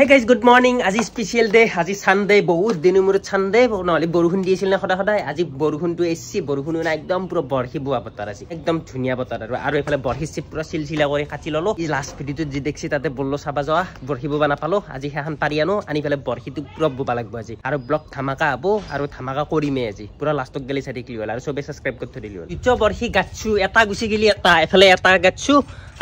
হে guys good morning আজি special day আজি ছানডে বহুত দিনৰ মূৰত ছানডে নহ'লে বৰষুণ দিছিল না সদায় সদায় আজি বৰষুণটো এছি বৰষুণ নাই একদম পুৰা বৰ্ষি বোৱা বতৰ আছে একদম ধুনীয়া বতৰ আৰু আৰু এইফালে বৰ্ষি পুৰা চিলচিলা কৰি কাটি ল'লো লাষ্ট ভিডিঅ'টোত যি দেখিছি তাতে বললো চাবা যোৱা বৰ্ষি বোৱা নাপালো আজি সেইখন পাৰি আনো আনি পেলাই বৰ্ষিটো পুৰা বোৱা লাগিব আজি আৰু ব্লগ ধামাকা হ'ব আৰু ধামাকা কৰিমেই আজি পুৰা লাষ্টক গেলি চাই থাকিলি হ'ল আৰু চবে ছাবস্ক্ৰাইব কৰি থৈ হ'ল ইটো বৰ্ষি গাছো এটা গুচি গেলি এটা এফালে এটা গাছো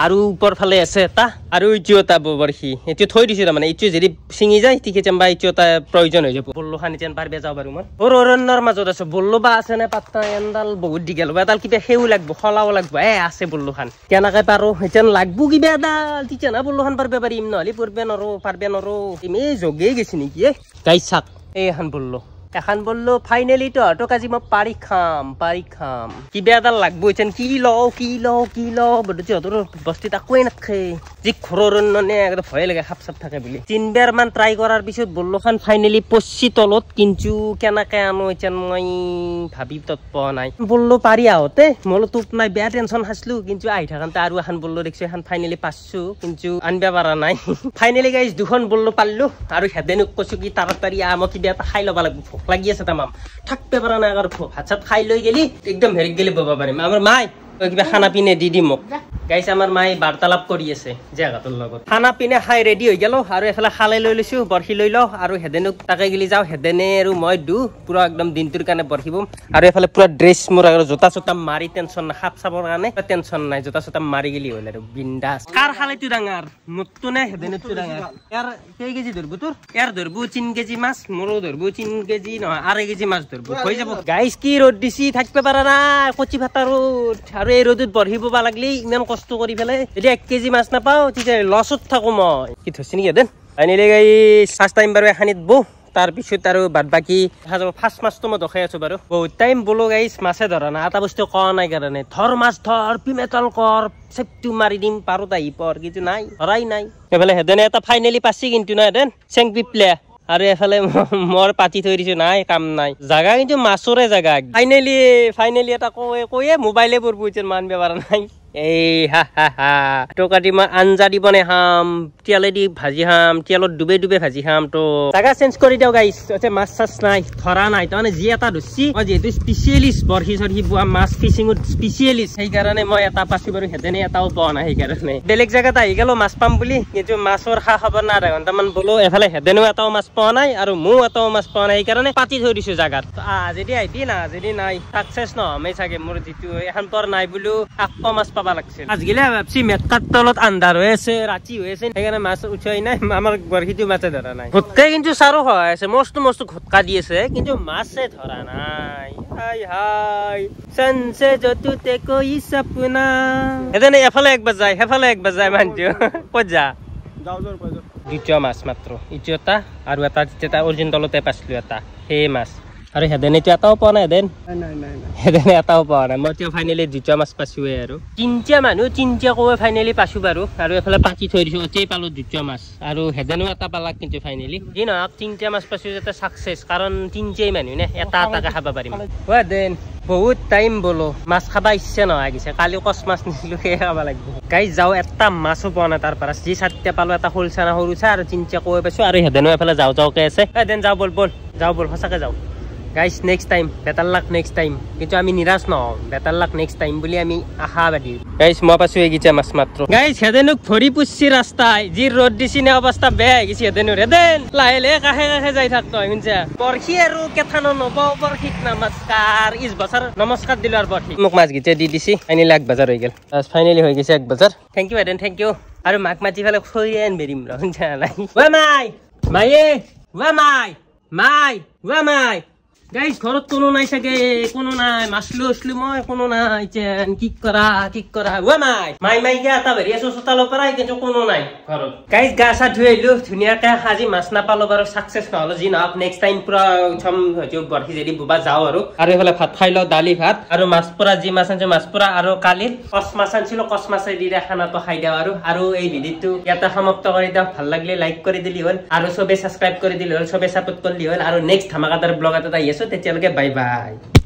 আৰু ওপৰফালে আছে এটা আৰু ইটো এটা বৰ্ষি এইটো থৈ দিছো তাৰমানে ইটো হৈছোঁ যদি ছিঙি যায় ঠিক আছে বা এইটো এটা প্ৰয়োজন হৈ যাব বল্লু খান যেন পাৰিব যাওঁ বাৰু মই সৰু অৰণ্যৰ মাজত আছো বল্লু বা আছে আছেনে পাত্তা এনডাল বহুত দীঘল হ'ব এডাল কিবা সেউ লাগব সলাও লাগবো এ আছে বল্লু খান কেনেকৈ পাৰোঁ এতিয়া লাগবো কিবা এডাল তেতিয়া না বল্লু খান পাৰিব পাৰিম নহ'লে পঢ়িব নোৱাৰোঁ পাৰিব নোৱাৰোঁ তুমি জগেই গৈছে নেকি এ গাই চাক এইখন বল্লু এখন বললো ফাইনেলি তো তোক আজি মই পাৰি খাম পাৰি খাম কিবা এটা লাগব এইখন কি ল কি ল কি ল বটো সিহঁতৰ বস্তি তাকোৱে নাথাকে যি ঘৰৰ অন্য ভয় লাগে সাপ চাপ থাকে বুলি তিনবাৰ মান ট্ৰাই কৰাৰ পিছত বললো খান ফাইনেলি পচি তলত কিন্তু কেনেকে আনো এতিয়া মই ভাবি তৎ পোৱা নাই বললো পাৰি আহোতে মোলো তোপ নাই বেয়া টেনচন খাইছিলো কিন্তু আহি থাকে আৰু এখন বললো দেখিছো এখন ফাইনেলি পাইছো কিন্তু আনিব পৰা নাই ফাইনেলি গাইছ দুখন বললো পাৰিলো আৰু হেডেনক কৈছো কি তাৰাতাৰি আহ মই কিবা এটা খাই ল'ব লাগিব লাগি আছে তাম থাকতে পাৰা না আগৰ হাত সাত খাই লৈ গেলি একদম হেৰি গেলি বাবা পাৰিম আমাৰ মাই কিবা খানা পিনে দি দিম মোক গাইছে আমার মাই বার্তালাপ করি আছে জায়গাটোর লগত খানা পিনে খাই রেডি হয়ে গেল আর এফালে খালে লৈ লৈছো বরফি লৈ লও আর হেদেনক তাকে গেলি যাও হেদেনে আর মই দু পুরো একদম দিনটির কারণে বরফি বম আর এফালে পুরো ড্রেস মোর আর জোতা সোতা মারি টেনশন না খাপ সাবর কারণে টেনশন নাই জোতা সোতা মারি গেলি হইল আর বিন্দাস কার খালে তুই ডাঙার মুত্তু না হেদেনে তুই ডাঙার এর কেই কেজি ধরবো তোর এর ধরবো চিন কেজি মাছ মোরও ধরবো চিন কেজি না আর কেজি মাছ ধরবো হয়ে যাব গাইস কি রোদ দিছি থাকতে পারা না কচি ভাতা রোদ আর এই রোদ বরহিব লাগলি ইমান কষ্ট কৰি পেলাই এতিয়া এক কেজি মাছ নাপাওঁ তেতিয়া লছত থাকোঁ মই কি ধৰিছে নেকি এদিন আনিলেগে ফাৰ্ষ্ট টাইম বাৰু এখানিত বহু তাৰপিছত আৰু বাদ বাকী ফাৰ্ষ্ট মাছটো মই দখাই আছোঁ বাৰু বহুত টাইম বলো গাই মাছে ধৰা নাই এটা বস্তু কোৱা নাই কাৰণে ধৰ মাছ ধৰ পিমেতল কৰ চেপটো মাৰি দিম পাৰোঁ তাহি পৰ কিন্তু নাই ধৰাই নাই এফালে সেইদিনে এটা ফাইনেলি পাইছে কিন্তু নাই এদিন চেং পিপলে আৰু এফালে মই পাতি থৈ দিছো নাই কাম নাই জাগা কিন্তু মাছৰে জাগা ফাইনেলি ফাইনেলি এটা কৈয়ে মোবাইলে বৰ বুজিছে মানিব পৰা নাই এই হা হা হা কাটি মই আঞ্জা দি বনাই খাম তিয়ালেদি ভাজি খাম তিয়ালত ডুবে ডুবে ভাজি খাম তো জাগা চেঞ্জ কৰি দিওঁ গাইছ তাতে মাছ চাছ নাই ধৰা নাই তাৰমানে যি এটা ধৰিছি মই যিহেতু স্পেচিয়েলিষ্ট বৰ্ষি চৰ্ষি পোৱা মাছ ফিচিঙত স্পেচিয়েলিষ্ট সেইকাৰণে মই এটা পাছো বাৰু সেইদিনাই এটাও পোৱা নাই সেইকাৰণে বেলেগ জেগাত আহি গ'লো মাছ পাম বুলি কিন্তু মাছৰ খা খবৰ নাই আধা ঘণ্টামান বোলো এফালে সেদেনো এটাও মাছ পোৱা নাই আৰু মোৰ এটাও মাছ পোৱা নাই সেইকাৰণে পাতি থৈ দিছো জাগাত আজি দি আহিবি না আজি দি নাই চাকচেছ নহমেই চাগে মোৰ যিটো এখন পৰ নাই বোলো আকৌ মাছ পাব যাব লাগছিল আজিকালি ভাবছি মেটকাৰ তলত আন্ধাৰ হৈ আছে ৰাতি হৈ আছে সেইকাৰণে মাছ উঠোৱাই নাই আমাৰ বৰশীটো মাছে ধৰা নাই ঘটকাই কিন্তু চাৰো সহায় আছে মস্তু মস্তু ঘটকা দি আছে কিন্তু মাছে ধৰা নাই দ্বিতীয় মাছ মাত্ৰ ইটো এটা আৰু এটা যেতিয়া অৰ্জিন তলতে পাইছিলো এটা সেই মাছ আৰু হেদেন এইটো এটাও পোৱা নাই হেদেন হেদেনে এটাও পোৱা নাই মই এতিয়া ফাইনেলি দুটা মাছ পাইছোঁ আৰু তিনিটা মানুহ তিনিটা কৱে ফাইনেলি পাইছোঁ বাৰু আৰু এফালে পাতি থৈ দিছোঁ অতিয়েই পালোঁ দুটা মাছ আৰু হেদেনো এটা পালা কিন্তু ফাইনেলি যি নহওক তিনিটা মাছ পাইছোঁ যাতে চাকচেছ কাৰণ তিনিটাই মানুহ নে এটা এটাকে খাব পাৰিম কোৱা হেদেন বহুত টাইম বলো মাছ খাব ইচ্ছা নহয় আহিছে কালি কচ মাছ নিছিলো সেয়ে খাব লাগিব গাই যাওঁ এটা মাছো পোৱা নাই তাৰ পৰা যি চাৰিটা পালোঁ এটা সৰু চানা আৰু তিনিটা কোৱে পাইছো আৰু হেদেনো এফালে যাও যাওকে আছে হেদেন যাওঁ বল বল যাও বল সঁচাকৈ যাও guys next time better luck next time কিন্তু আমি নিৰাশ নহওঁ বেটাৰ লাক নেক্সট টাইম বুলি আমি আশাবাদী গাইছ মই পাইছোঁ এইকেইটা মাছ মাত্ৰ গাইছ হেদেনো ভৰি পুচি ৰাস্তাই যি ৰ'দ দিছি নে অৱস্থা বেয়া হৈ গৈছে হেদেনো হেদেন লাহে লাহে কাষে কাষে যাই থাকতো শুনিছে বৰশী আৰু কেথানো নবাও বৰশী নমস্কাৰ ইছ বছৰ নমস্কাৰ দিলোঁ আৰু বৰশী মোক মাছ গীতে দি দিছি ফাইনেলি এক বজাৰ হৈ গ'ল ফাইনেলি হৈ গৈছে এক বজাৰ থেংক ইউ হেদেন থেংক ইউ আৰু মাক মাতি ফেলে খৰি এন বেৰিম ৰ শুনিছে নাই মাই মায়ে মাই মাই মাই গাইজ ঘরত কোনো নাই চাগে কোনো নাই মাছলো আছিলো মই কোনো নাই কি কৰা কি কৰা ওৱা মাই মাই মাই কে এটা ভেৰি আছো চোতালৰ পৰা কিন্তু কোনো নাই ঘৰত গাইজ গা চা ধুই আহিলো ধুনীয়াকে আজি মাছ নাপালো বাৰু চাকচেছ নহ'লো যি নহওক নেক্সট টাইম পুৰা চম হয়তো বৰ্ষি যদি বোবা যাওঁ আৰু আৰু এইফালে ভাত খাই লওঁ দালি ভাত আৰু মাছ পুৰা যি মাছ আনিছো মাছ পুৰা আৰু কালি কচ মাছ আনিছিলো কচ মাছে দি দিয়া খানাটো খাই দিওঁ আৰু আৰু এই ভিডিঅ'টো ইয়াতে সমাপ্ত কৰি দিওঁ ভাল লাগিলে লাইক কৰি দিলি হ'ল আৰু চবে ছাবস্ক্ৰাইব কৰি দিলি হ'ল চবে ছাপোৰ্ট কৰিলি হ'ল আৰু নেক্সট ধামাকাদাৰ ব্লগ এটা besok tetap lagi bye bye.